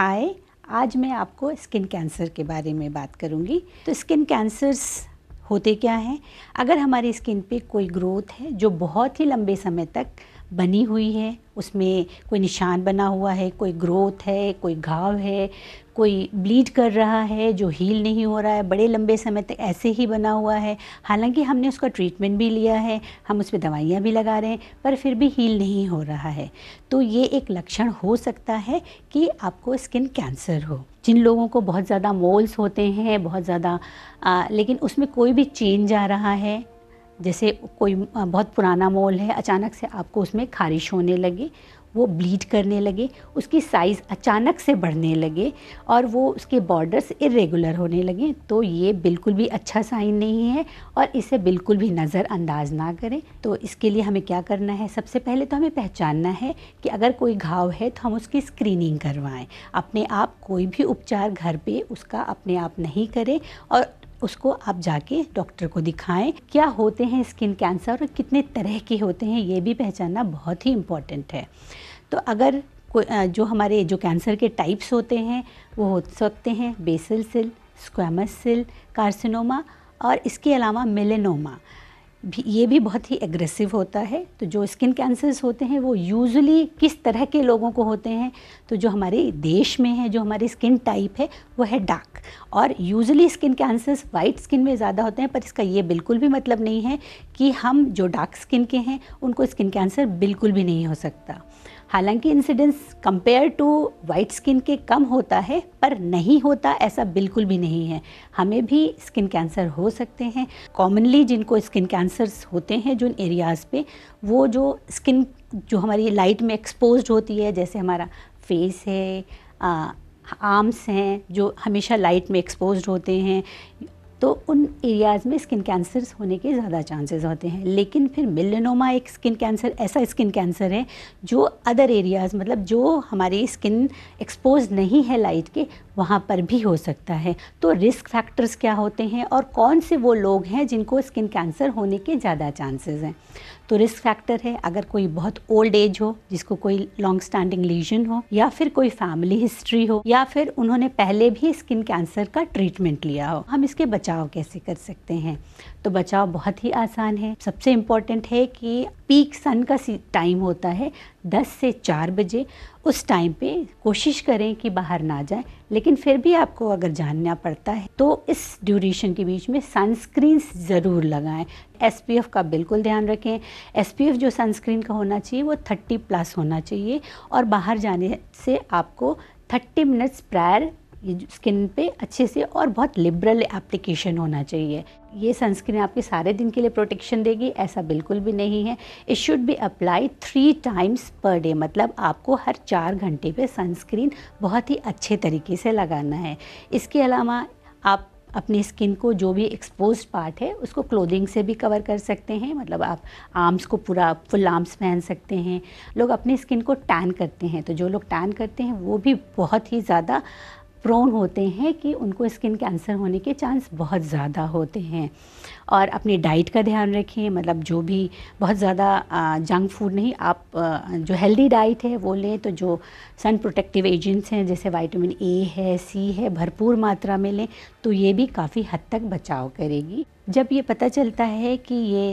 हाय आज मैं आपको स्किन कैंसर के बारे में बात करूंगी तो स्किन कैंसर्स होते क्या हैं अगर हमारी स्किन पे कोई ग्रोथ है जो बहुत ही लंबे समय तक बनी हुई है उसमें कोई निशान बना हुआ है कोई ग्रोथ है कोई घाव है कोई ब्लीड कर रहा है जो हील नहीं हो रहा है बड़े लंबे समय तक ऐसे ही बना हुआ है हालांकि हमने उसका ट्रीटमेंट भी लिया है हम उस पर दवाइयाँ भी लगा रहे हैं पर फिर भी हील नहीं हो रहा है तो ये एक लक्षण हो सकता है कि आपको स्किन कैंसर हो जिन लोगों को बहुत ज़्यादा मोल्स होते हैं बहुत ज़्यादा लेकिन उसमें कोई भी चेंज आ रहा है जैसे कोई बहुत पुराना मोल है अचानक से आपको उसमें खारिश होने लगे वो ब्लीड करने लगे उसकी साइज़ अचानक से बढ़ने लगे और वो उसके बॉर्डर्स इरेगुलर होने लगे तो ये बिल्कुल भी अच्छा साइन नहीं है और इसे बिल्कुल भी नज़रअंदाज ना करें तो इसके लिए हमें क्या करना है सबसे पहले तो हमें पहचानना है कि अगर कोई घाव है तो हम उसकी स्क्रीनिंग करवाएं अपने आप कोई भी उपचार घर पे उसका अपने आप नहीं करें और उसको आप जाके डॉक्टर को दिखाएं क्या होते हैं स्किन कैंसर और कितने तरह के होते हैं ये भी पहचानना बहुत ही इम्पॉर्टेंट है तो अगर कोई जो हमारे जो कैंसर के टाइप्स होते हैं वो हो सकते हैं basal cell squamous cell carcinoma और इसके अलावा मेलेनोमा भी ये भी बहुत ही एग्रेसिव होता है तो जो स्किन कैंसर्स होते हैं वो यूजुअली किस तरह के लोगों को होते हैं तो जो हमारे देश में है जो हमारी स्किन टाइप है वो है डार्क और usually skin cancers white skin में ज़्यादा होते हैं पर इसका ये बिल्कुल भी मतलब नहीं है कि हम जो डार्क स्किन के हैं उनको स्किन कैंसर बिल्कुल भी नहीं हो सकता हालांकि incidence compare to white skin के कम होता है पर नहीं होता ऐसा बिल्कुल भी नहीं है हमें भी स्किन कैंसर हो सकते हैं कॉमनली जिनको स्किन कैंसर्स होते हैं जिन एरियाज़ पे वो जो स्किन जो हमारी लाइट में एक्सपोज होती है जैसे हमारा फेस है आ, आर्म्स हैं जो हमेशा लाइट में एक्सपोज होते हैं तो उन एरियाज़ में स्किन कैंसर होने के ज़्यादा चांसेस होते हैं लेकिन फिर मिलनोमा एक स्किन कैंसर ऐसा स्किन कैंसर है जो अदर एरियाज़ मतलब जो हमारी स्किन एक्सपोज नहीं है लाइट के वहाँ पर भी हो सकता है तो रिस्क फैक्टर्स क्या होते हैं और कौन से वो लोग हैं जिनको स्किन कैंसर होने के ज़्यादा चांसेस हैं तो रिस्क फैक्टर है अगर कोई बहुत ओल्ड एज हो जिसको कोई लॉन्ग स्टैंडिंग लीजन हो या फिर कोई फैमिली हिस्ट्री हो या फिर उन्होंने पहले भी स्किन कैंसर का ट्रीटमेंट लिया हो हम इसके बचाव कैसे कर सकते हैं तो बचाव बहुत ही आसान है सबसे इम्पॉर्टेंट है कि पीक सन का टाइम होता है दस से चार बजे उस टाइम पे कोशिश करें कि बाहर ना जाएं लेकिन फिर भी आपको अगर जानना पड़ता है तो इस ड्यूरेशन के बीच में सनस्क्रीन ज़रूर लगाएं एसपीएफ का बिल्कुल ध्यान रखें एसपीएफ जो सनस्क्रीन का होना चाहिए वो थर्टी प्लस होना चाहिए और बाहर जाने से आपको थर्टी मिनट्स प्रायर ये स्किन पे अच्छे से और बहुत लिबरल एप्लीकेशन होना चाहिए ये सनस्क्रीन आपके सारे दिन के लिए प्रोटेक्शन देगी ऐसा बिल्कुल भी नहीं है it should be apply three times per day मतलब आपको हर चार घंटे पे सनस्क्रीन बहुत ही अच्छे तरीके से लगाना है इसके अलावा आप अपनी स्किन को जो भी एक्सपोज पार्ट है उसको क्लोथिंग से भी कवर कर सकते हैं मतलब आप आर्म्स को पूरा फुल आर्म्स पहन सकते हैं लोग अपनी स्किन को टैन करते हैं तो जो लोग टैन करते हैं वो भी बहुत ही ज़्यादा प्रोन होते हैं कि उनको स्किन कैंसर होने के चांस बहुत ज़्यादा होते हैं और अपनी डाइट का ध्यान रखें मतलब जो भी बहुत ज़्यादा जंक फूड नहीं आप जो हेल्दी डाइट है वो लें तो जो सन प्रोटेक्टिव एजेंट्स हैं जैसे विटामिन ए है सी है भरपूर मात्रा में लें तो ये भी काफ़ी हद तक बचाव करेगी जब ये पता चलता है कि ये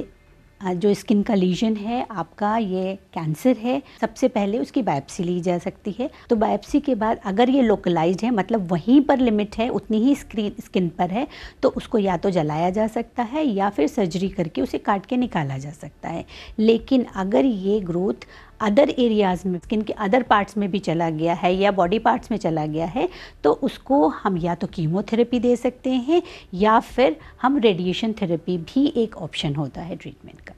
जो स्किन का लीजन है आपका ये कैंसर है सबसे पहले उसकी बायोप्सी ली जा सकती है तो बायोप्सी के बाद अगर ये लोकलाइज है मतलब वहीं पर लिमिट है उतनी ही स्क्रीन स्किन पर है तो उसको या तो जलाया जा सकता है या फिर सर्जरी करके उसे काट के निकाला जा सकता है लेकिन अगर ये ग्रोथ अदर एरियाज़ में स्किन के अदर पार्ट्स में भी चला गया है या बॉडी पार्ट्स में चला गया है तो उसको हम या तो कीमोथेरेपी दे सकते हैं या फिर हम रेडिएशन थेरेपी भी एक ऑप्शन होता है ट्रीटमेंट का